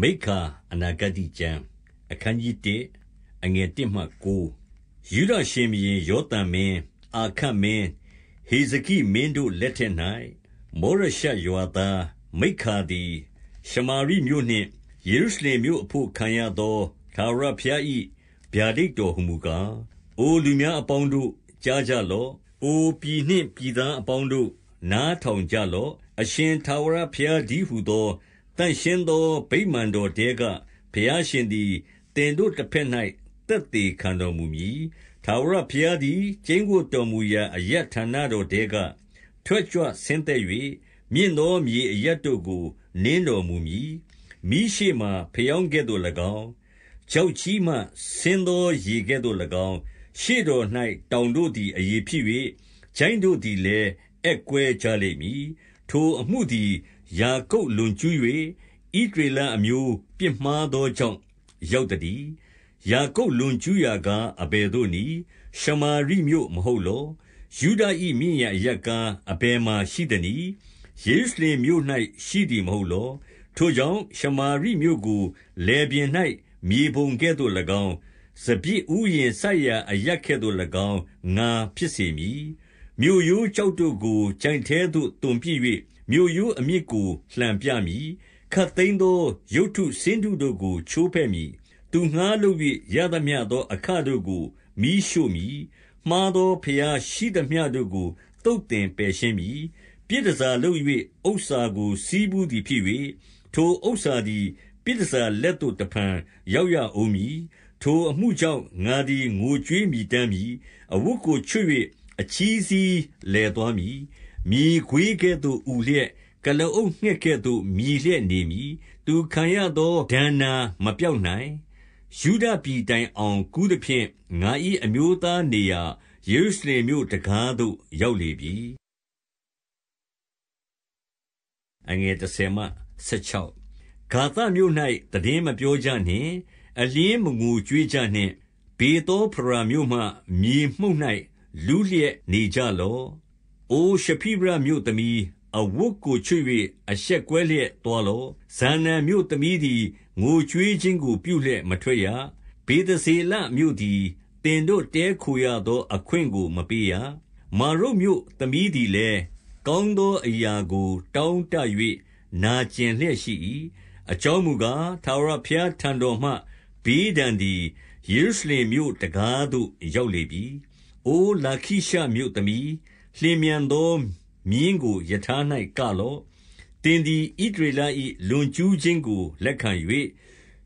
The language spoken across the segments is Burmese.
မိခါအနာဂတိကျမ်းအခန်းကြီး1အငယ်1မှ9ယူဒရှင်ဘုရင်ယောသံမင်းအာခတ်မင်းဟေဇကိမင်းတို့လက်ထက်၌မောရရှရွာသားမိခါသည်ရှမာရိမြို့နှင့်ယေရုရှလင်မြို့အဖို့ခံရသောသာရဖျားဤဗျာဒိတ်တော်ဟုမူကားအိုလူများအပေါင်းတို့ကြားကြလော့အိုပြည်နှင့်ပြည်သားအပေါင်းတို့နားထောင်ကြလော့အရှင်သာဝရဖျားဒီဟုသော။သန့်ရှင်းသောဗိမာန်တော်ထဲကဘုရားရှင်သည်သင်တို့တဘက်၌သက်သေခံတော်မူမည်။ထာဝရဘုရားသည်ကျိန်းဝပ်တော်မူရာအရပ်ဌာနတော်ထဲကထွက်ကြွဆင်းသက်၍၊မြင့်သောမြေအရပ်တို့ကိုနင်းတော်မူမည်။မီးရှေ့မှာဖယောင်းကဲ့သို့၎င်း၊ချောက်ကြီးမှဆင်းသောရေကဲ့သို့၎င်း၊ရှေ့တော်၌တောင်တို့သည်အရည်ဖြစ်၍၊ချိုင့်တို့သည်လည်းအက်ကွဲကြလိမ့်မည်။ထိုအမှုသည်ယာကုပ်လွန်ကျူး၍ဣသရေလအမျိုး ပြစ်မှားသောကြောင့်ရောက်သတည်း။ယာကုပ်လွန်ကျူးရာကားအဘယ်သို့နည်း။ရှမာရိမြို့မဟုတ်လော။ယုဒ၏မြင့်ရာအရပ်ကားအဘယ်မှာရှိသနည်း။ယေရုရှလင်မြို့၌ရှိသည်မဟုတ်လော။ထိုကြောင့်၊ရှမာရိမြို့ကိုလယ်ပြင်၌မြေပုံကဲ့သို့၎င်း၊စပျစ်ဥယျာဉ်စိုက်ရာအရပ်ကဲ့သို့၎င်းငါဖြစ်စေမည်။မြို့ရိုးကျောက်တို့ကိုချိုင့်ထဲသို့သွန်ပစ်မြို့ရိုးအမြစ်ကိုလှန်ပြမည်။ခပ်သိမ်းသောရုပ်တုဆင်းတုတို့ကိုချိုးဖဲ့မည်။သူငှါးလုပ်၍ရသမျှသောအခတို့ကိုမီးရှို့မည်။မှားသောဘုရားရှိသမျှတို့ကိုသုတ်သင်ပယ်ရှင်းမည်။ပြည်တန်ဆာလုပ်၍ဥစ္စာကိုဆည်းဖူးသည်ဖြစ်၍၊ထိုဥစ္စာသည်ပြည်တန်ဆာလက်သို့တဖန်ရောက်ရဦးမည်။ထိုအမှုကြောင့်ငါသည်ငိုကြွေးမြည်တမ်းမည်။အဝတ်ကိုချွတ်၍အချည်းစည်းလည်သွားမည်မြေခွေးကဲ့သို့အူလျက်၊ကုလားအုပ်ငှက်ကဲ့သို့မြည်လျက်နေမည်။သူခံရသောဒဏ်နာမပျောက်နိုင်။ယုဒပြည်တိုင်အောင်ကူးသဖြင့်ငါ၏အမျိုးသားနေရာယေရုရှလင်မြို့တံခါးသို့ရောက်လေပြီ။ဂါသမြို့၌သိတင်းမပြောကြနှင့်။အလျှင်းမငိုကြွေးကြနှင့်။ဗေသောဖရာမြို့မှ မြေမှုန့်၌လူးလျက်နေကြလော့။အိုရှဖိရမြို့သမီး၊အဝတ်ကိုချွတ်၍အရှက်ကွဲလျက်သွားလော့။ဇာနန်မြို့သမီးသည်ငိုကြွေးခြင်းကိုပြုလျက်မထွက်ရ။ဗေသဇေလမြို့သည်သင်တို့တည်းခိုရသောအခွင့်ကိုမပေးရ။မာရုတ်မြို့သမီးသည်လည်း၊ကောင်းသောအရာကိုတောင့်တ၍နာကြင်လျက်ရှိ၏။အကြောင်းမူကား၊ထာဝရဘုရားထံတော်မှဘေးဒဏ်သည်ယေရုရှလင်မြို့တံခါးသို့ရောက်လေပြီ။အိုလာခိရှမြို့သမီးလျင်မြန်သောမြင်းကိုရထား၌ကလော့။သင်သည်ဣသရေလ၏လွန်ကျူးခြင်းကို လက်ခံ၍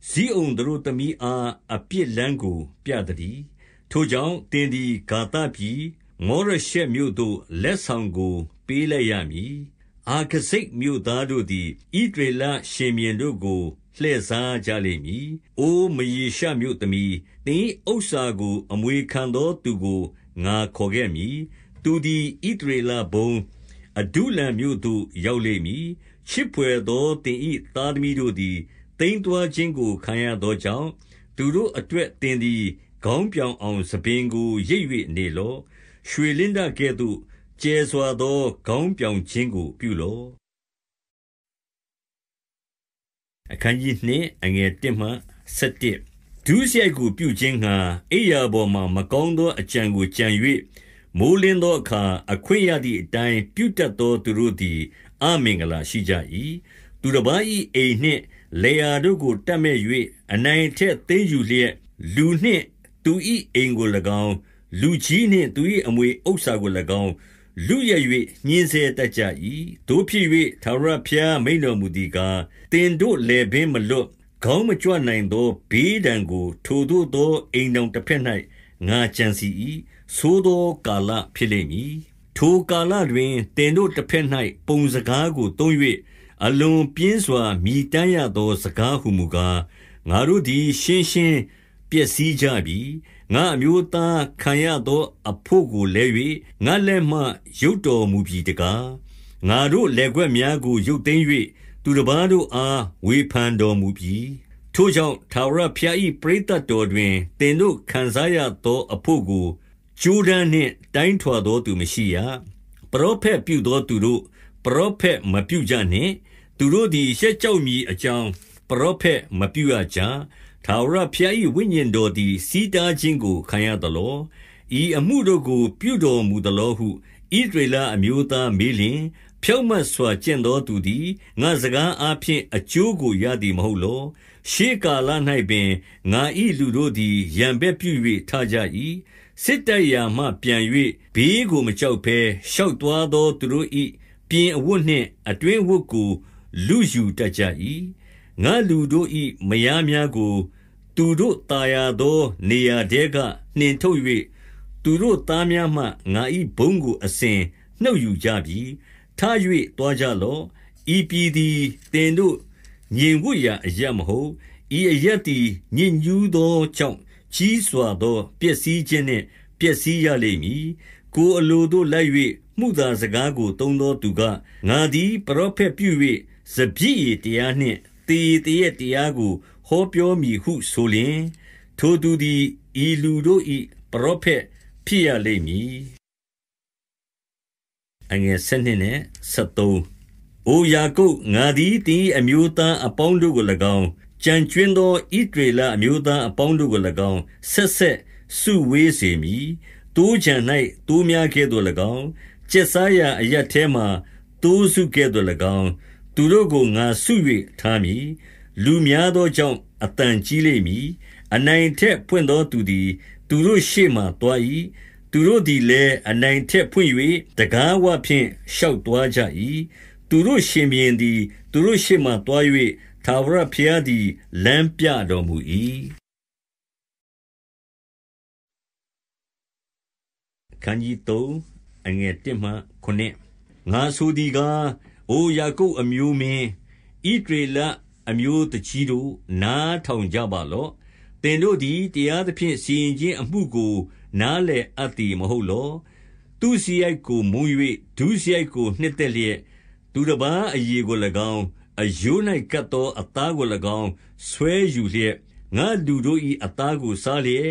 ဇိအုန်သတို့သမီးအားအပြစ်လမ်းကို ပြသတည်း။ထိုကြောင့်၊သင်သည်ဂါသပြည်၊မောရရှက်မြို့သို့လက်ဆောင်ကိုပေးလိုက်ရမည်။အာခဇိပ်မြို့သားတို့သည်ဣသရေလရှင်ဘုရင်တို့ကိုလှည့်စားကြလိမ့်မည်။အိုမရေရှမြို့သမီး၊သင်၏ဥစ္စာကို အမွေခံသောသူကိုငါခေါ်ခဲ့မည်သူသည်ဣသရေလဘုန်း၊အဒုလံမြို့သို့ရောက်လိမ့်မည်။ချစ်ဘွယ်သောသင်၏သားသမီးတို့သည်သိမ်းသွားခြင်းကိုခံရသောကြောင့်၊သူတို့အတွက်သင်သည်ခေါင်းပြောင်အောင်ဆံပင်ကိုရိတ်၍နေလော့။ရွှေလင်းတကဲ့သို့ကျယ်စွာသောခေါင်းပြောင်ခြင်းကိုပြုလော့။ဒုစရိုက်ကိုပြုခြင်းငှါအိပ်ရာပေါ်မှာမကောင်းသောအကြံကိုကြံ၍မိုးလင်းသောအခါအခွင့်ရသည်အတိုင်းပြုတတ်သောသူတို့သည်အမင်္ဂလာရှိကြ၏။သူတပါး၏အိမ်နှင့်လယ်ယာတို့ကိုတပ်မက်၍အနိုင်အထက်သိမ်းယူလျက်၊လူနှင့်သူ၏အိမ်ကို၎င်း၊လူကြီးနှင့်သူ၏အမွေဥစ္စာကို၎င်းလုယက်၍ညှဉ်းဆဲတတ်ကြ၏။သို့ဖြစ်၍ထာဝရဘုရားမိန့်တော်မူသည်ကား၊သင်တို့လည်ပင်းမလွတ်၊ခေါင်းမကြွနိုင်သောဘေးဒဏ်ကို ထိုသို့သောအိမ်ထောင်တဘက်၌ငါကြံစည်၏သိုးသောကာလဖြစ်လိမ့်မည်ထိုကာလတွင်တင်တို့တစ်ဖက်၌ပုံစကားကိုသုံး၍အလွန်ပြင်းစွာမြည်တမ်းရသော စကားဟုမူကားငါတို့သည်ရှင်းရှင်းပျက်စီးကြပြီငါအမျိုးသားခံရသောအဖို့ကိုလဲ၍ငါလက်မှ ရုတ်တော်မူပြီတကားငါတို့လက်ွက်များကိုရုတ်သိမ်း၍သူတစ်ပါးတို့အားဝေဖန်တော်မူပြီထို့ကြောင့်သာဝရဖျားဤပရိသတ်တော်တွင်တင်တို့ခံစားရသောအဖို့ကိုဂျိုးဒန်နှင့် တိုင်းထွာသောသူမရှိရ။ပရောဖက်ပြုသောသူတို့၊ပရောဖက်မပြုကြနှင့်။သူတို့သည်ရှက်ကြောက်မည်အကြောင်းပရောဖက်မပြုရကြ။ထာဝရဘုရား၏ဝိညာဉ်တော်သည်ဆီးတားခြင်းကိုခံရသလော။ဤအမှုတို့ကို ပြုတော်မူသလောဟုဣသရေလအမျိုးသားမေးလျှင်၊ဖြောင့်မတ်စွာကျင့်သောသူသည်ငါ့စကားအားဖြင့်အကျိုးကိုရသည်မဟုတ်လော။ရှေးကာလ၌ပင်ငါ၏လူတို့သည်ရန်ဘက်ပြု၍ထကြ၏စစ်တိုက်ရာမှပြန်၍ဘေးကိုမကြောက်ဘဲရှောက်သွားသောသူတို့၏ပြင်အဝတ်နှင့်အတွင်းဝတ်ကို လူယူတတ်ကြ၏ငါလူတို့၏မယားများကို သူတို့ตายာသော နေရာတဲကနှင်ထုတ်၍သူတို့သားများမှငါ၏ဘုံကိုအစဉ်နှုတ်ယူကြပြီထား၍သွားကြလော့ဤပြည်သည်တင်တို့ညင်ဝတ်ရာအရမဟုတ်ဤအရက်သည်ညင်ညူးသောကြောင့်ကြီးစွာသောပျက်စီးခြင်းနှင့်ပျက်စီးရလိမ့်မည် ကိုအလိုတို့လိုက်၍မှုသာစကားကိုသုံးသောသူကငါသည်ပရောဖက်ပြု၍စပြည့်တရားနှင့်တေတရဲ့တရားကိုဟောပြောမည်ဟုဆိုလျင် ထိုသူသည်ဤလူတို့၏ပရောဖက်ဖြစ်ရလိမ့်မည်အငယ်7နဲ့73အိုယာကုပ်ငါသည်တင်းအမျိုးသား အပေါင်းတို့ကို၎င်းကြံကျွင်းသောဣဒရေလအမျိုးသားအပေါင်းတို့ကို၎င်းဆက်ဆက်စုဝေးစေမည်တိုးချံ၌တိုးများကဲ့သို့၎င်းကျက်စားရာအရက်ထဲမှတိုးစုကဲ့သို့၎င်းသူတို့ကိုငါစု၍ထားမည်လူများသောကြောင့်အတန်ကြီးလိမ့်မည်အနိုင်ထက်ဖွင့်သောသူသည်သူတို့ရှေ့မှတွား၏သူတို့သည်လည်းအနိုင်ထက်ဖွင့်၍တကားဝဖြင့်ရှောက်သွားကြ၏သူတို့ရှင်ပြန်သည် သူတို့ရှေ့မှတွား၍ထာဝရဘုရားသည်လမ်းပြတော်မူ၏အခန်းကြီး3အငယ်1မှ9ငါဆိုသည်ကားအိုယာကုပ်အမျိုးမင်းဣဒရေလအမျိုးတကြီးတို့နားထောင်ကြပါလော့သင်တို့သည်တရားသဖြင့်စီရင်ခြင်းအမှုကိုနားလည်အပ်သည်မဟုတ်လောသူစီရိုက်ကိုမူ၍ဒုစရိုက်ကိုနှစ်သက်လျက်သူတစ်ပါးအရေကို၎င်းအရိုး၌ကပ်သောအသားကို၎င်းဆွဲယူလျက်၊ငါ့လူတို့၏အသားကိုစားလျက်၊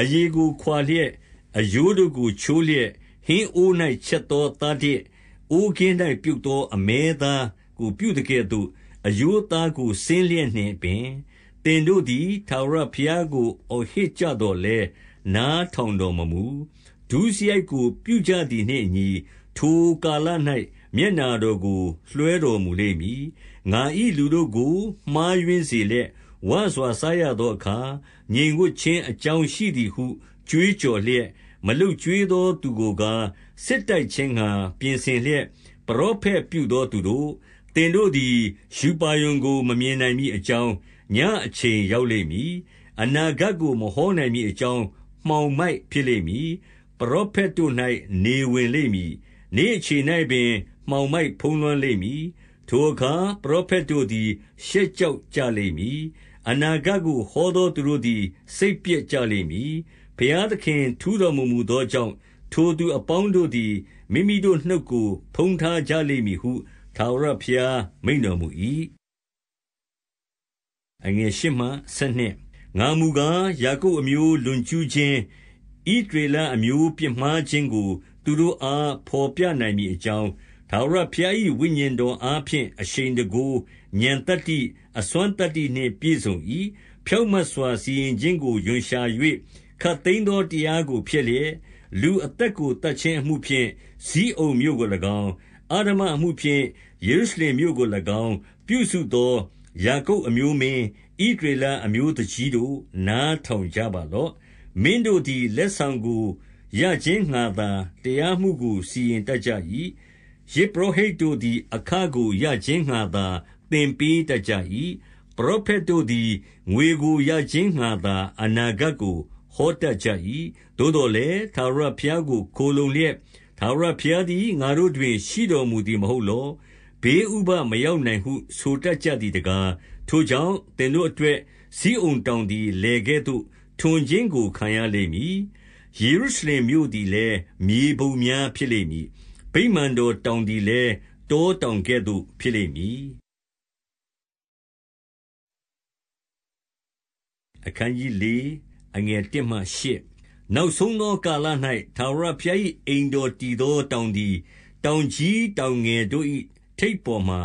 အရေကိုခွါလျက်၊အရိုးတို့ကိုချိုးလျက်၊ဟင်းအိုး၌ချက်သောသားတစ်၊အိုးကင်း၌ပြုတ်သောအမဲသားကိုပြုသကဲ့သို့၊အရိုးအသားကိုစဉ်းလျက်နှင့်ပင်၊သင်တို့သည်ထာဝရဘုရားကိုအော်ဟစ်ကြသော်လည်း၊နားထောင်တော်မမူ။ဒုစရိုက်ကိုပြုကြသည်နှင့်အညီ၊ထိုကာလ၌မျက်နှာတော်ကိုလွှဲတော်မူလိမ့်မည်။ငါ၏လူတို့ကိုမှားယွင်းစေလျက်၊ဝစွာစားရသောအခါငြိမ်ဝပ်ခြင်းအကြောင်းရှိသည်ဟုကြွေးကြော်လျက်၊မလုပ်ကျွေးသောသူကိုကား၊စစ်တိုက်ခြင်းငှါပြင်ဆင်လျက်၊ပရောဖက်ပြုသောသူတို့၊သင်တို့သည်ရူပါရုံကိုမမြင်နိုင်မည်အကြောင်း၊ညဉ့်အချိန်ရောက်လိမ့်မည်။အနာဂတ်ကိုမဟောနိုင်မည်အကြောင်းမှောင်မိုက်ဖြစ်လိမ့်မည်။ပရောဖက်တို့၌နေဝင်လိမ့်မည်။နေ့အချိန်၌ပင်မှောင်မိုက်ဖုံးလွှမ်းလိမ့်မည်ထိုအခါပရောဖက်တို့သည်ရှက်ကြောက်ကြလိမ့်မည်။အနာဂတ်ကို ဟောသောသူတို့သည်စိတ်ပျက်ကြလိမ့်မည်။ဘုရားသခင်ထူးတော်မမူသောကြောင့်၊ထိုသူအပေါင်းတို့သည်မိမိတို့နှုတ်ကို ဖုံးထားကြလိမ့်မည်ဟုထာဝရဘုရားမိန့်တော်မူ၏။ငါမူကား၊ယာကုပ်အမျိုးလွန်ကျူးခြင်း၊ဣသရေလအမျိုးပြစ်မှားခြင်းကို သူတို့အားဘော်ပြနိုင်မည်အကြောင်းထာဝရဘုရား၏ဝိညာဉ်တော်အားဖြင့်အရှိန်တန်ခိုး၊ဥာဏ်သတ္တိ၊အစွမ်းသတ္တိနှင့်ပြည့်စုံ၏။ဖြောင့်မတ်စွာစီရင်ခြင်းကိုရွံရှာ၍ခပ်သိမ်းသောတရားကိုဖျက်လျက်၊လူအသက်ကိုသတ်ခြင်းအမှုဖြင့်ဇိအုန်မြို့ကို၎င်း၊အဓမ္မအမှုဖြင့်ယေရုရှလင်မြို့ကို၎င်းပြုစုသောယာကုပ်အမျိုးမင်း၊ဣသရေလအမျိုးသူကြီးတို့၊နားထောင်ကြပါလော့။မင်းတို့သည် လက်ဆောင်ကိုရခြင်းငှါသာတရားမှုကိုစီရင်တတ်ကြ၏ယဇ်ပုရောဟိတ်တို့သည်အခကိုရခြင်းငှါသာသင်ပေးတတ်ကြ၏။ပရောဖက်တို့သည်ငွေကိုရခြင်းငှါသာအနာဂတ်ကိုဟောတတ်ကြ၏။သို့သော်လည်း၊ထာဝရဘုရားကိုခိုလှုံလျက်၊ထာဝရဘုရားသည်ငါတို့တွင်ရှိတော်မူသည်မဟုတ်လော။ဘေးဥပဒ်မရောက်နိုင်ဟုဆိုတတ်ကြသည်တကား။ထိုကြောင့်၊သင်တို့အတွက်ဇိအုန်တောင်သည်လယ်ကဲ့သို့ထွန်ခြင်းကိုခံရလိမ့်မည်။ယေရုရှလင်မြို့သည်လည်းမြေပုံများဖြစ်လိမ့်မည်ဗိမာန်တော်တောင်သည်လည်းတောတောင်ကဲ့သို့ဖြစ်လိမ့်မည်။4နောက်ဆုံးသော ကာလ၌ထာဝရဘုရား၏အိမ်တော်တည်သောတောင်သည်တောင်ကြီး တောင်ငယ်တို့၏ထိပ်ပေါ်မှာ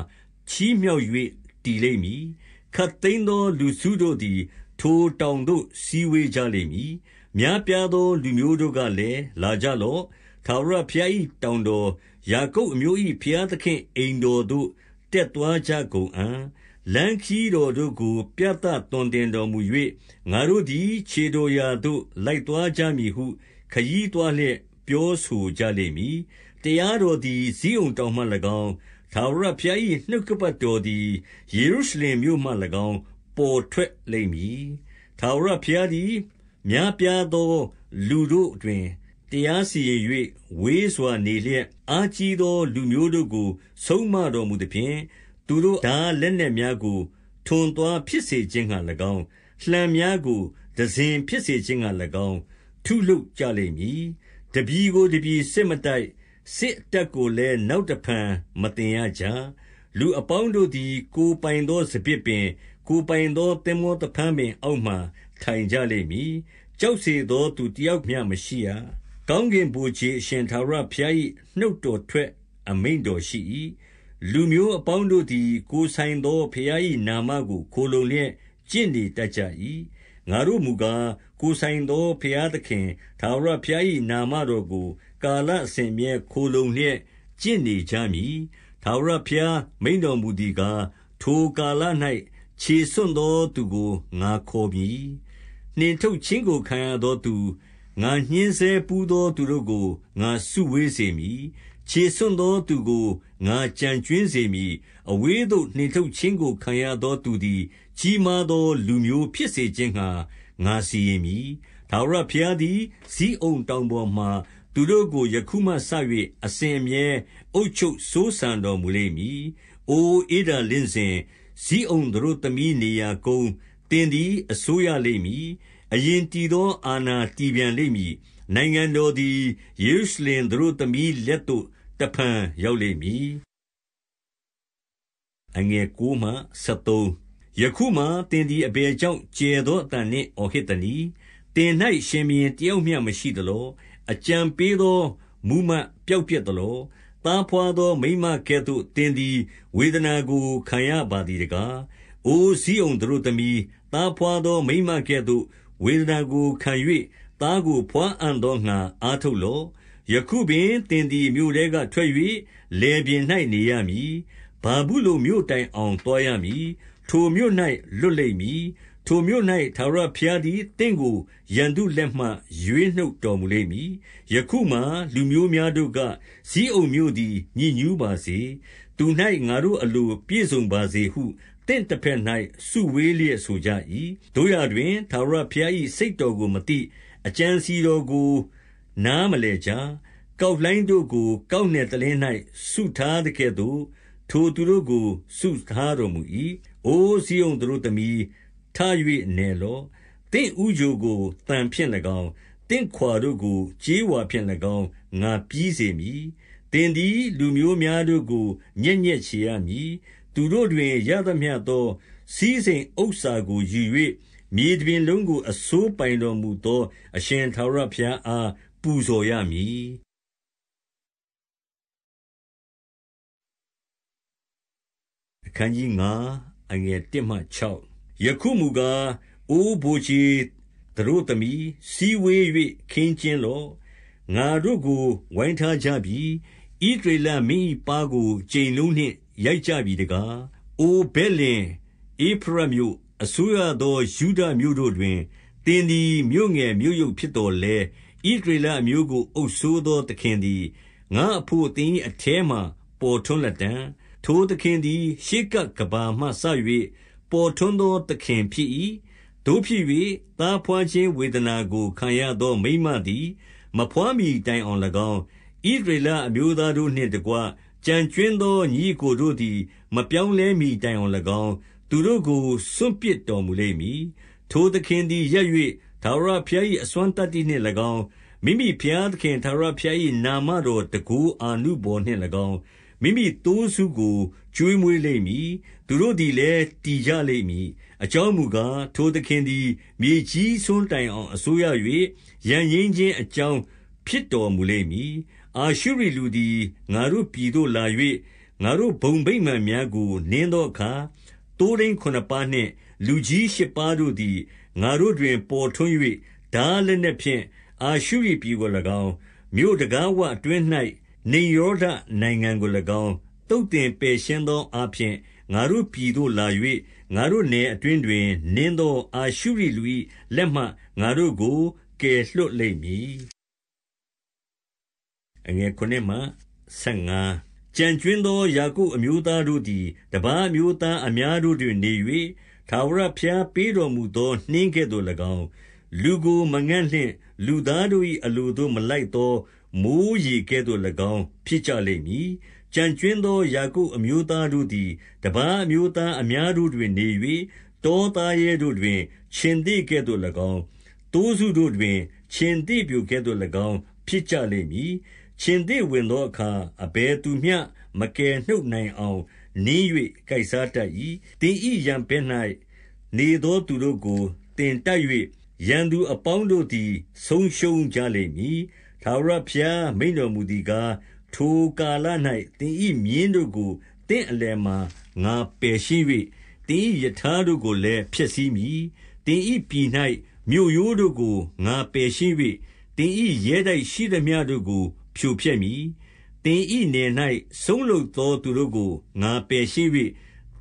ချီးမြှောက်၍တည်လိမ့်မည်။ခပ်သိမ်းသော လူစုတို့သည် ထိုတောင်သို့စည်းဝေးကြလိမ့်မည်။5များပြားသော လူမျိုးတို့ကလည်း၊လာကြလော့ထာဝရဘုရား၏တောင်တော်၊ယာကုပ်အမျိုး၏ဘုရားသခင်အိမ်တော်သို့တက်သွားကြကုန်အံ့။လမ်းခရီးတော်တို့ကို ပြသသွန်သင်တော်မူ၍၊ငါတို့သည်ခြေတော်ရာသို့လိုက်သွားကြမည်ဟုခရီးသွားလျက်ပြောဆိုကြလိမ့်မည်။တရားတော်သည်ဇိအုန်တောင်မှ၎င်း၊ထာဝရဘုရား၏နှုတ်ကပတ်တော်သည်ယေရုရှလင်မြို့မှ၎င်းပေါ်ထွက်လိမ့်မည်။ထာဝရဘုရားသည်များပြားသောလူတို့တွင်တရားစီရင်၍ဝေးစွာနေလျက်၊အားကြီးသော လူမျိုးတို့ကို ဆုံးမတော်မူသဖြင့်၊သူတို့ထားလက်နက်များကိုထွန်သွားဖြစ်စေခြင်းငှါ၎င်း၊လှံများကိုတံစဉ်ဖြစ်စေခြင်းငှါ၎င်းထုလုပ်ကြလိမ့်မည်။တပြည်ကိုတပြည်စစ်မတိုက်၊စစ်အတတ်ကိုလည်းနောက်တဖန်မသင်ရကြ။လူအပေါင်းတို့သည်ကိုယ်ပိုင်သောစပျစ်ပင်၊ကိုယ်ပိုင်သောသင်္ဘောသဖန်းပင်အောက်မှာထိုင်ကြလိမ့်မည်။ကြောက်စေသော သူတယောက်မျှမရှိရကောင်းကင်ဗိုလ်ခြေအရှင်ထာဝရဘုရား၏နှုတ်တော်ထွက်အမိန့်တော်ရှိ၏။လူမျိုးအပေါင်းတို့သည် ကိုယ်ဆိုင်သောဘုရား၏နာမကိုခိုလှုံလျက်ကျင့်နေတတ်ကြ၏။ငါတို့မူကား၊ကိုယ်ဆိုင်သောဘုရားသခင်ထာဝရဘုရား၏နာမတော်ကိုကာလအစဉ်အမြဲခိုလှုံလျက်ကျင့်နေကြမည်။ထာဝရဘုရားမိန့်တော်မူသည်ကား၊ထိုကာလ၌ခြေဆွံ့သောသူကိုငါခေါ်မည်။နှင်ထုတ်ခြင်းကိုခံရသောသူငါညှဉ်းဆဲဘူးသောသူတို့ကိုငါစုဝေးစေမည်။ခြေဆွံ့သောသူကိုငါကျန်ကြွင်းစေမည်။အဝေးသို့နှင်ထုတ်ခြင်းကိုခံရသောသူသည်ကြီးမားသော လူမျိုးဖြစ်စေခြင်းငှါငါစီရင်မည်။ထာဝရဘုရားသည်ဇိအုန်တောင်ပေါ်မှာသူတို့ကိုယခုမှစ၍အစဉ်အမြဲအုပ်ချုပ်စိုးစံတော်မူလိမ့်မည်။အိုဧဒါလင့်စင်၊ဇိအုန်သတို့သမီးနေရာကုန်း၊သင်သည်အစိုးရလိမ့်မည်အရင်တည်သောအာဏာတည်ပြန်လိမ့်မည်။နိုင်ငံတော်သည်ယေရုရှလင်သတို့သမီးလက်သို့တဖန်ရောက်လိမ့်မည်။ယခုမှာသင်သည်အဘယ်ကြောင့်ကျယ်သောအသံနှင့်အော်ဟစ်သနည်း။သင်၌ရှင်ဘုရင်တယောက်မျှမရှိသလော။အကြံပေးသောမှူးမတ်ပျောက်ပျက်သလော။သားဘွားသောမိန်းမကဲ့သို့သင်သည်ဝေဒနာကိုခံရပါသည်တကား။အိုဇိအုန်သတို့သမီး၊သားဘွားသောမိန်းမကဲ့သို့ဝေဒနာကိုခံ၍သားကိုဘွားအံ့သောငှါအားထုတ်လော့။ယခုပင်သင်သည်မြို့ထဲကထွက်၍လယ်ပြင်၌နေရမည်။ဗာဗုလုန်မြို့တိုင်အောင်သွားရမည်။ထိုမြို့၌လွတ်လိမ့်မည်။ထိုမြို့၌ထာဝရဘုရားသည်သင့်ကို ရန်သူလက်မှ ရွေးနှုတ်တော်မူလိမ့်မည်။ယခုမှာလူမျိုးများတို့က၊ဇိအုန်မြို့သည်ညစ်ညူးပါစေ။သူ၌ငါတို့အလိုပြည့်စုံပါစေဟုသင့်တဘက်၌စုဝေးလျက်ဆိုကြ၏။သို့ရာတွင်ထာဝရဘုရား၏စိတ်တော်ကိုမသိ၊အကြံအစည်တော်ကို နားမလည်ကြ။ကောက်လှိုင်းတို့ကို ကောက်နယ်တလင်း၌စုထားသကဲ့သို့ထိုသူတို့ကို စုထားတော်မူ၏။အိုဇိအုန်သတို့သမီး၊ထ၍နယ်လော့။သင့်ဦးချိုကိုသံဖြင့်၎င်း၊သင့်ခွာတို့ကို ကြေးဝါဖြင့်၎င်းငါပြီးစေမည်။သင်သည်လူမျိုးများတို့ကိုညက်ညက်ချေရမည်သူတို့တွင်ရသမျှသောစည်းစိမ်ဥစ္စာကိုယူ၍မြေတပြင်လုံးကိုအစိုးပိုင်တော်မူသော အရှင်ထာဝရဘုရားအားပူဇော်ရမည်။။ယခုမူကား၊အိုဗိုလ်ခြေသတို့သမီး၊စည်းဝေး၍ခင်းကျင်းလော့။ငါတို့ကိုဝိုင်းထားကြပြီ။ဣသရေလမင်း၏ပါးကိုကြိမ်လုံးနှင့်ရိုက်ကြပြီတကား။အိုဗက်လင်ဧဖရတ်မြို့၊အစိုးရသောယုဒမြို့တို့တွင်၊သင်သည်မြို့ငယ်မြို့ယုတ်ဖြစ်သော်လည်း၊ဣသရေလအမျိုးကိုအုပ်စိုးသောသခင်သည်ငါ့အဘို့သင်၏အထဲမှာပေါ်ထွန်းလတံ့။ထိုသခင်သည်ရှေးကပ်ကမ္ဘာမှစ၍ပေါ်ထွန်းသောသခင်ဖြစ်၏။သို့ဖြစ်၍သားဘွားခြင်းဝေဒနာကိုခံရသောမိန်းမသည်မဘွားမှီတိုင်အောင်၎င်း၊ဣသရေလအမျိုးသားတို့နှင့်တကွကျန်ကြွင်းသောညီအစ်ကိုတို့သည်မပြောင်းလဲမှီတိုင်အောင်၎င်း၊သူတို့ကိုစွန့်ပစ်တော်မူလိမ့်မည်။ထိုသခင်သည်ရပ်၍ထာဝရဘုရား၏အစွမ်းသတ္တိနှင့်၎င်း၊မိမိဘုရားသခင်ထာဝရဘုရား၏နာမတော်တန်ခိုးအာနုဘော်နှင့်၎င်း၊မိမိသိုးစုကိုကျွေးမွေးလိမ့်မည်။သူတို့သည်လည်းတည်ကြလိမ့်မည်။အကြောင်းမူကား၊ထိုသခင်သည် မြေကြီးစွန်းတိုင်အောင်အစိုးရ၍၊ရန်ငြိမ်းခြင်းအကြောင်းဖြစ်တော်မူလိမ့်မည်အာရှုရိလူသည်ငါတို့ပြည်သို့လာ၍ငါတို့ဘုံဗိမာန်များကိုနင်းသောအခါ၊သိုးထိန်းခုနစ်ပါးနှင့်လူကြီးရှစ်ပါးတို့သည်ငါတို့တွင်ပေါ်ထွန်း၍ထားလက်နက်ဖြင့်အာရှုရိပြည်ကို၎င်း၊မြို့တံခါးဝအတွင်း၌နိမ်ရောဓနိုင်ငံကို၎င်းသုတ်သင်ပယ်ရှင်းသောအားဖြင့်၊ငါတို့ပြည်သို့လာ၍ငါတို့နယ်အတွင်းတွင်နင်းသော အာရှုရိလူ၏လက်မှငါတို့ကိုကယ်လွှတ်လိမ့်မည်အငယ်9မှ15ကြံကြွင်းသောယာကုပ်အမျိုးသားတို့သည်တပါးအမျိုးသားအများတို့တွင်နေ၍ထာဝရဘုရားပေးတော်မူသောနှင်းကဲ့သို့၎င်း၊လူကိုမငံ့လင့်လူသားတို့၏အလိုသို့မလိုက်သောမိုဃ်းရေကဲ့သို့၎င်းဖြစ်ကြလိမ့်မည်။ကျန်ကြွင်းသောယာကုပ်အမျိုးသားတို့သည်တပါးအမျိုးသားအများတို့တွင်နေ၍၊တောသားရဲတို့တွင်ခြင်္သေ့ကဲ့သို့၎င်း၊သိုးစုတို့တွင်ခြင်္သေ့ပျိုကဲ့သို့၎င်းဖြစ်ကြလိမ့်မည်ခြင်္သေ့ဝင်သောအခါအဘယ်သူမျှမကယ်နှုတ်နိုင်အောင်နင်း၍ကိုက်စားတတ်၏။သင်၏ရန်ဘက်၌နေသောသူတို့ကိုသင်တိုက်၍ရန်သူအပေါင်းတို့သည် ဆုံးရှုံးကြလိမ့်မည်။ထာဝရဘုရားမိန့်တော်မူသည်ကား၊ထိုကာလ၌သင်၏မြင်းတို့ကိုသင့်အလယ်မှာငါပယ်ရှင်း၍၊သင်၏ရထားတို့ကိုလည်းဖျက်ဆီးမည်။သင်၏ပြည်၌မြို့ရိုးတို့ကိုငါပယ်ရှင်း၍၊သင်၏ရဲတိုက်ရှိသမျှတို့ကိုဖြိုဖျက်မည်။သင်၏နယ်၌စုန်းလုပ်သောသူတို့ကိုငါပယ်ရှင်း၍၊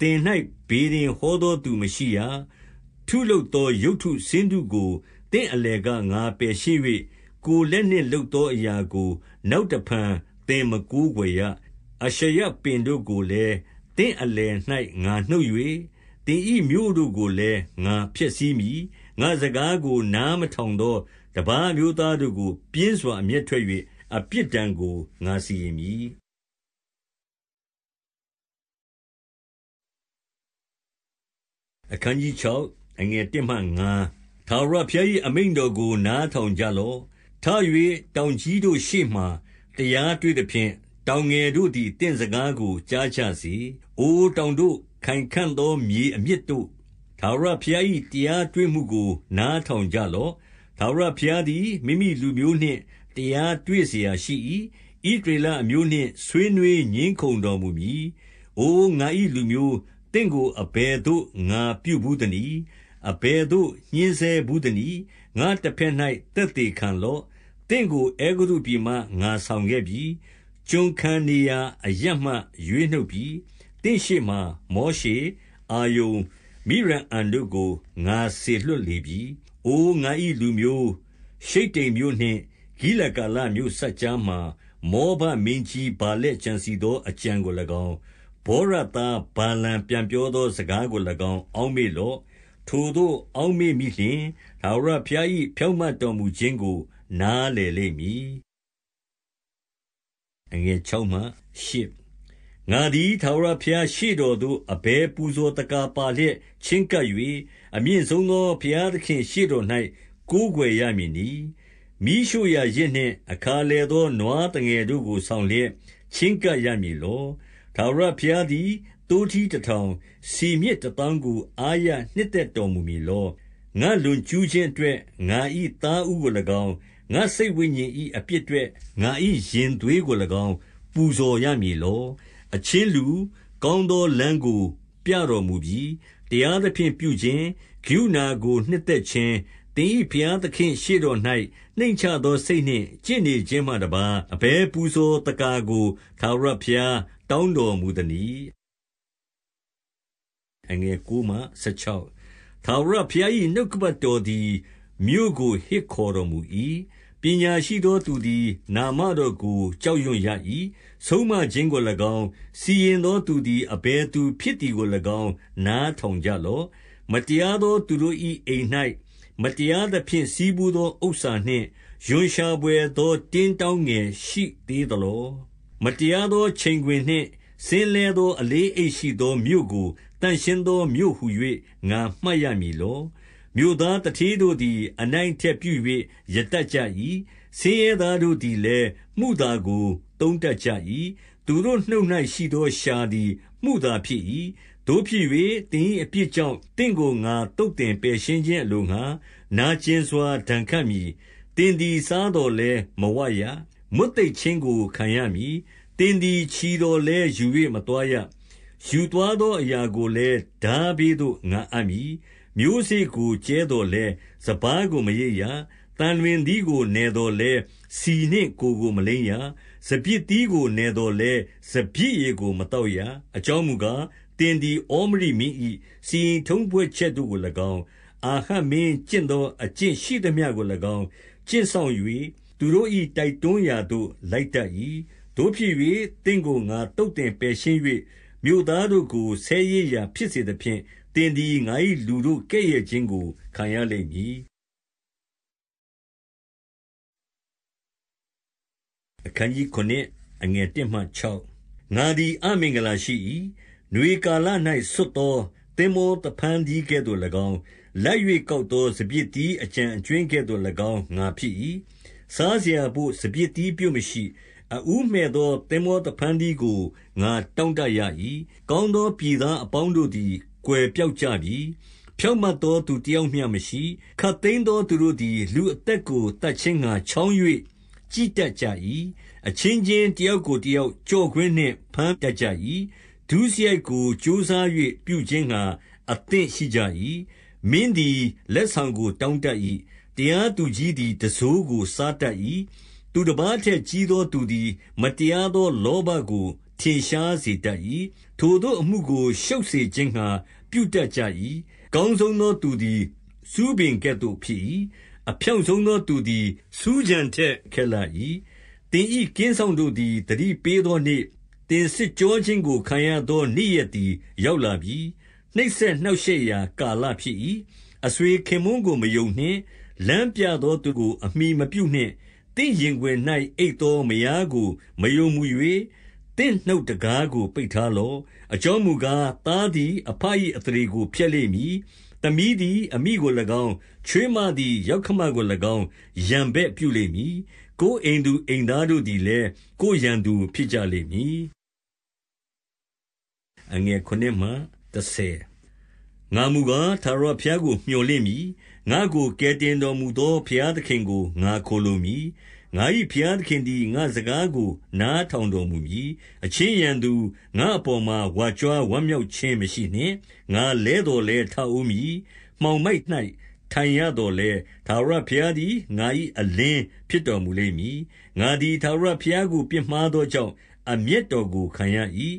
သင်၌ဗေဒင်ဟောသောသူမရှိရ။ထုလုပ်သောရုပ်တုဆင်းတုကိုသင့်အလယ်ကငါပယ်ရှင်း၍၊ကိုယ်လက်နှင့်လုပ်သောအရာကိုနောက်တဖန်သင်မကိုးကွယ်ရ။အာရှရပင်တို့ကိုလည်းသင့်အလယ်၌ငါနှုတ်၍၊သင်၏မြို့တို့ကိုလည်းငါဖျက်ဆီးမည်။ငါ့စကားကို နားမထောင်သောတပါးအမျိုးသားတို့ကို ပြင်းစွာအမျက်ထွက်၍အပြစ်ဒဏ်ကိုငါစီရင်မည်။။6ထာဝရဘုရား၏အမိန့်တော်ကို နားထောင်ကြလော့။ထ၍တောင်ကြီးတို့ရှေ့မှာတရားတွေ့သဖြင့်၊တောင်ငယ်တို့သည်သင့်စကားကို ကြားကြစေ။7အိုတောင်တို့၊ခိုင်ခံ့သောမြေအမြစ်တို့၊ထာဝရဘုရား၏တရားတွေ့မှုကို နားထောင်ကြလော့။ထာဝရဘုရားသည်မိမိလူမျိုးနှင့်တရားတွေ့စရာရှိ၏။ဣသရေလအမျိုးနှင့်ဆွေးနွေးငြင်းခုံတော်မူမည်။အိုငါ၏လူမျိုး၊သင့်ကိုအဘယ်သို့ငါပြုဘူးသနည်း။အဘယ်သို့ညှဉ်းဆဲဘူးသနည်း။ငါ့တဘက်၌သက်သေခံလော့။သင့်ကိုအဲဂုတ္တုပြည်မှငါဆောင်ခဲ့ပြီ။ကျွန်ခံနေရာအရပ်မှရွေးနှုတ်ပြီ။သင့်ရှေ့မှာမောရှေ၊အာရုန်၊မိရိအံတို့ကိုငါစေလွှတ်လေပြီ။အိုငါ၏လူမျိုး၊ရှိတ္တိမ်မြို့နှင့်ဟိလကာလမြို့စပ်ကြားမှာ မောဘမင်းကြီးဗာလက်ကြံစည်သောအကြံကို၎င်း၊ဗောရသားဗာလမ်ပြန်ပြောသောစကားကို၎င်းအောက်မေ့လော့။ထိုသို့အောက်မေ့မိလျှင်၊ထာဝရဘုရား၏ဖြောင့်မတ်တော်မူခြင်းကိုနားလည်လိမ့်မည်။ငါသည်ထာဝရဘုရားရှေ့တော်သို့အဘယ်ပူဇော်သက္ကာပါလျက်ချဉ်းကပ်၍၊အမြင့်ဆုံးသောဘုရားသခင့်ရှေ့တော်၌ကိုးကွယ်ရမည်နည်းမီးရှို့ရာယဇ်နှင့်အခါလည်သော နွားသငယ်တို့ကိုဆောင်လျက်ချဉ်းကပ်ရမည်လော။ထာဝရဘုရားသည်သိုးထီးတထောင်၊ဆီမြစ်တသောင်းကို အားရနှစ်သက်တော်မူမည်လော။ငါ့လွန်ကျူးခြင်းအတွက်ငါ၏သားဦးကို၎င်း၊ငါ့စိတ်ဝိညာဉ်၏အပြစ်အတွက်ငါ၏ရင်သွေးကို၎င်းပူဇော်ရမည်လော။အချင်းလူ၊ကောင်းသောလမ်းကို ပြတော်မူပြီ။တရားသဖြင့်ပြုခြင်း၊ကရုဏာကို နှစ်သက်ခြင်း၊သင်၏ဘုရားသခင့်ရှေ့တော်၌နှိမ့်ချသောစိတ်နှင့်ကျင့်နေခြင်းမှတပါးအဘယ်ပူဇော်သက္ကာကိုထာဝရဘုရားတောင်းတော်မူသနည်း။9ထာဝရဘုရား၏နှုတ်ကပတ်တော်သည်မြို့ကိုဟစ်ခေါ်တော်မူ၏။ပညာရှိသောသူသည်နာမတော်ကိုကြောက်ရွံ့ရ၏။ဆုံးမခြင်းကို၎င်း၊စီရင်သောသူသည်အဘယ်သူဖြစ်သည်ကို၎င်းနားထောင်ကြလော့။10မတရားသောသူတို့၏အိမ်၌မတရားသဖြင့်ဆည်းဖူးသောဥစ္စာနှင့်ရွံရှာဘွယ်သောတင်းတောင်းငယ်ရှိသေးသလော။မတရားသောချိန်ခွင်နှင့်စဉ်းလဲသောအလေးအိတ်ရှိသောမြို့ကိုသန့်ရှင်းသောမြို့ဟူ၍ငါမှတ်ရမည်လော။မြို့သားသူဌေးတို့သည် အနိုင်အထက်ပြု၍ရတတ်ကြ၏။ဆင်းရဲသားတို့သည်လည်းမုသာကိုသုံးတတ်ကြ၏။သူတို့နှုတ်၌ရှိသောလျှာသည်မုသာဖြစ်၏သို့ဖြစ်၍သင်၏အပြစ်ကြောင့်သင့်ကိုငါသုတ်သင်ပယ်ရှင်းခြင်းအလိုငှါနာကျင်စွာဒဏ်ခတ်မည်။သင်သည်စားသော်လည်းမဝရ။မွတ်သိပ်ခြင်းကိုခံရမည်။သင်သည်ချီသော်လည်းယူ၍မသွားရ။ယူသွားသောအရာကိုလည်းထားဘေးသို့ငါအပ်မည်။မျိုးစေ့ကိုကြဲသော်လည်းစပါးကိုမရိတ်ရ။သံလွင်သီးကိုနယ်သော်လည်းဆီနှင့်ကိုယ်ကိုမလိမ်းရ။စပျစ်သီးကိုနယ်သော်လည်းစပျစ်ရည်ကိုမသောက်ရ။အကြောင်းမူကားသင်သည်ဩမရိမင်း၏စီရင်ထုံးဖွဲ့ချက်တို့ကို၎င်း၊အာဟပ်မင်းကျင့်သောအကျင့်ရှိသမျှကို၎င်းကျင့်စောင့်၍သူတို့၏တိုက်တွန်းရာသို့လိုက်တတ်၏။သို့ဖြစ်၍သင့်ကိုငါသုတ်သင်ပယ်ရှင်း၍မြို့သားတို့ကိုဆဲရေးရာ ဖြစ်စေသဖြင့်၊သင်သည်ငါ၏လူတို့ကဲ့ရဲ့ခြင်းကိုခံရလိမ့်မည်။ငါသည်အမင်္ဂလာရှိ၏နွေကာလ၌ဆွတ်သော သင်္ဘောသဖန်းသီးကဲ့သို့၎င်း၊လိုက်၍ကောက်သောစပျစ်သီးအကျန်အကြွင်းကဲ့သို့၎င်းငါဖြစ်၏။စားစရာဘို့စပျစ်သီးပြွတ်မရှိ။အဦးမှည့်သောသင်္ဘောသဖန်းသီးကိုငါတောင့်တရ၏။ကောင်းသောပြည်သားအပေါင်းတို့သည်ကွယ်ပျောက်ကြပြီ။ဖြောင့်မတ်သောသူတယောက်မျှမရှိ။ခပ်သိမ်းသောသူတို့သည်လူအသက်ကိုသတ်ခြင်းငှါချောင်း၍ကြည့်တတ်ကြ၏။အချင်းချင်းတယောက်ကိုတယောက်ကျော့ကွင်းနှင့်ဘမ်းတတ်ကြ၏ဒုစရိုက်ကိုကြိုးစား၍ပြုခြင်းငှါအသင့်ရှိကြ၏။မင်းသည်လက်ဆောင်ကိုတောင်းတတ်၏။တရားသူကြီးသည်တံစိုးကိုစားတတ်၏။သူတပါးထက်ကြီးသောသူသည်မတရားသောလောဘကိုထင်ရှားစေတတ်၏။ထိုသို့အမှုကိုရှုပ်စေခြင်းငှါပြုတတ်ကြ၏။အကောင်းဆုံးသောသူသည်ဆူးပင်ကဲ့သို့ဖြစ်၏။အဖြောင့်ဆုံးသောသူသည်ဆူးခြံထက်ခက်လှ၏။သင်၏ကင်းစောင့်တို့သည်သတိပေးသောနေ့သင်စစ်ကြောခြင်းကိုခံရသောနေ့ရက်သည်ရောက်လာပြီ။နှိပ်စက်နှောင့်ရှက်ရာကာလဖြစ်၏။အဆွေခင်ပွန်းကိုမယုံနှင့်။လမ်းပြသောသူကိုအမှီမပြုနှင့်။သင့်ရင်ခွင်၌အိပ်သောမယားကိုမယုံမူ၍၊သင့်နှုတ်တံခါးကိုပိတ်ထားလော့။အကြောင်းမူကား၊သားသည်အဘ၏အသရေကိုဖျက်လိမ့်မည်။သမီးသည်အမိကို၎င်း၊ချွေးမသည်ယောက္ခမကို၎င်းရန်ဘက်ပြုလိမ့်မည်။ကိုယ်အိမ်သူအိမ်သားတို့သည်လည်းကိုယ်ရန်သူဖြစ်ကြလိမ့်မည်အငယ်9မှ30ငါမူကားသာရဘုရားကိုမျှော်လင့်မည်ငါကိုကယ်တင်တော်မူသောဘုရားသခင်ကိုငါခိုလိုမည်ငါ၏ဘုရားသခင်သည်ငါစကားကို နားထောင်တော်မူမည်အချင်းရန်သူငါအပေါ်မှာဝါကြွားဝမ်းမြောက်ခြင်းမရှိနှင့်ငါလဲတော်လဲထောက်ဦးမည်မှောင်မိုက်၌ထိုင်ရတော်လဲသာရဘုရားသည်ငါ၏အလင်းဖြစ်တော်မူလိမ့်မည်ငါသည်သာရဘုရားကို ပြစ်မှားသောကြောင့်အမျက်တော်ကိုခံရ၏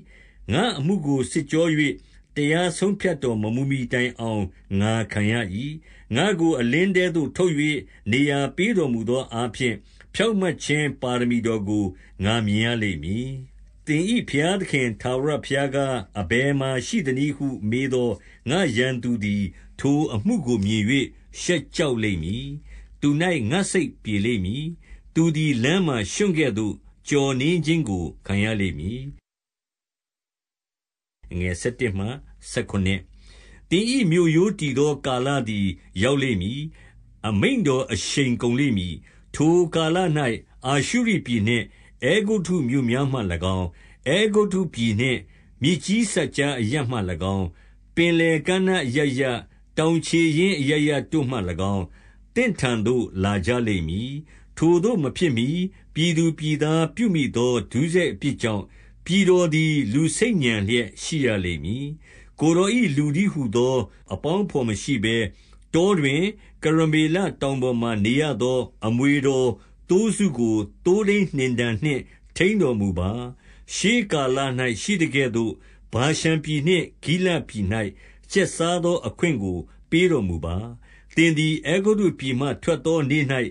ငါ့အမှုကိုစစ်ကြော၍တရားဆုံးဖြတ်တော်မမူမှီတိုင်အောင်ငါခံရ၏။ငါ့ကိုအလင်းထဲသို့ထုတ်၍နေရာပေးတော်မူသော အားဖြင့်ဖြောင့်မတ်ခြင်းပါရမီတော်ကိုငါမြင်ရလိမ့်မည်။သင်၏ဘုရားသခင်ထာဝရဘုရားကား၊အဘယ်မှာရှိသနည်းဟုမေးသောငါ့ရန်သူသည် ထိုအမှုကိုမြင်၍ရှက်ကြောက်လိမ့်မည်။သူ၌ငါ့စိတ်ပြေလိမ့်မည်။သူသည်လမ်းမှာရွံ့ကဲ့သို့ကျော်နင်းခြင်းကို ခံရလိမ့်မည်အငယ်၁မှ၁သင်၏မြို့ရိုးတည်သောကာလသည်ရောက်လိမ့်မည်။အမိန့်တော်အရှိန်ကုန်လိမ့်မည်။ထိုကာလ၌အာရှုရိပြည်နှင့်အဲဂုတ္တုမြို့များမှ၎င်း၊အဲဂုတ္တုပြည်နှင့်မြစ်ကြီးစပ်ကြားအရပ်မှ၎င်း၊ပင်လယ်ကမ်းနားအရပ်ရပ်၊တောင်ခြေရင်းအရပ်ရပ်တို့မှ၎င်း၊သင့်ထံသို့လာကြလိမ့်မည်။ထိုသို့မဖြစ်မှီပြည်သူပြည်သားပြုမိသောဒုစရိုက်အပြစ်ကြောင့်ပြည်တော်သည်လူဆိတ်ညံလျက်ရှိရလိမ့်မည်။ကိုယ်တော်၏လူတည်းဟူသောအပေါင်းအဘော်မရှိဘဲ၊တောတွင်ကရမေလတောင်ပေါ်မှာနေရသော အမွေတော်သိုးစုကိုသိုးထိန်းနှင်တံနှင့်ထိန်းတော်မူပါ။ရှေးကာလ၌ရှိသကဲ့သို့ဗာရှန်ပြည်နှင့်ဂိလဒ်ပြည်၌ကျက်စားသော အခွင့်ကို ပေးတော်မူပါ။သင်သည်အဲဂုတ္တုပြည်မှထွက်သောနေ့၌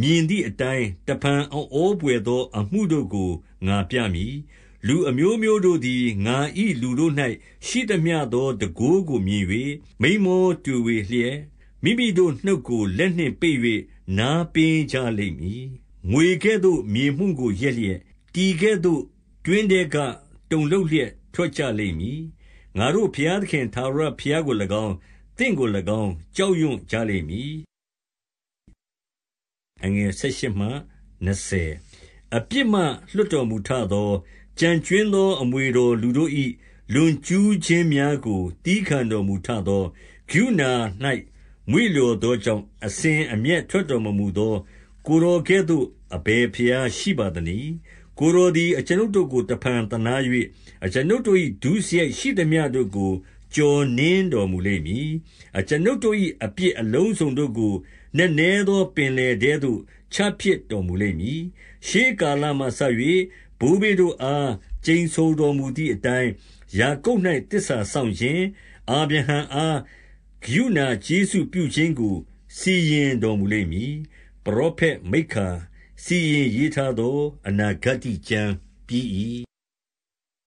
မြင်သည်အတိုင်းတဖန်အံ့ဩဘွယ်သောအမှုတို့ကိုငါပြမည်လူအမျိုးမျိုးတို့သည်ငါ၏လူတို့၌ရှိသမျှသောတန်ခိုးကိုမြင်၍မိန်းမောတွေဝေလျက်၊မိမိတို့နှုတ်ကိုလက်နှင့်ပိတ်၍နားပင်းကြလိမ့်မည်။မြွေကဲ့သို့မြေမှုန့်ကိုလျက်လျက်၊တီကဲ့သို့ တွင်းထဲကတုန်လှုပ်လျက် ထွက်ကြလိမ့်မည်။ငါတို့ဘုရားသခင်ထာဝရဘုရားကို၎င်း၊သင့်ကို၎င်းကြောက်ရွံ့ကြလိမ့်မည်။အပြစ်မှလွှတ်တော်မူထသောကျန်ကြွင်းသောအမွေတော်လူတို့၏လွန်ကျူးခြင်းများကိုသည်းခံတော်မူထသော၊ကရုဏာ၌မွေ့လျော်သောကြောင့်အစဉ်အမျက်ထွက်တော်မမူသောကိုယ်တော်ကဲ့သို့အဘယ်ဘုရားရှိပါသနည်း။ကိုယ်တော်သည်အကျွန်ုပ်တို့ကိုတဖန်သနား၍၊အကျွန်ုပ်တို့၏ဒုစရိုက်ရှိသမျှတို့ကိုကျော်နင်းတော်မူလိမ့်မည်။အကျွန်ုပ်တို့၏အပြစ်အလုံးစုံတို့ကိုနက်နဲသောပင်လယ်ထဲသို့ချပစ်တော်မူလိမ့်မည်။ရှေးကာလမှစ၍ဘိုးဘေးတို့အားကျိန်ဆိုတော်မူသည်အတိုင်း၊ယာကုပ်၌သစ္စာစောင့်ခြင်း၊အာဗြဟံအားကရုဏာကျေးဇူးပြုခြင်းကိုစီရင်တော်မူလိမ့်မည်။ပရောဖက်မိက္ခာစီရင်ရေးထားသောအနာဂတ္တိကျမ်းပြီး၏။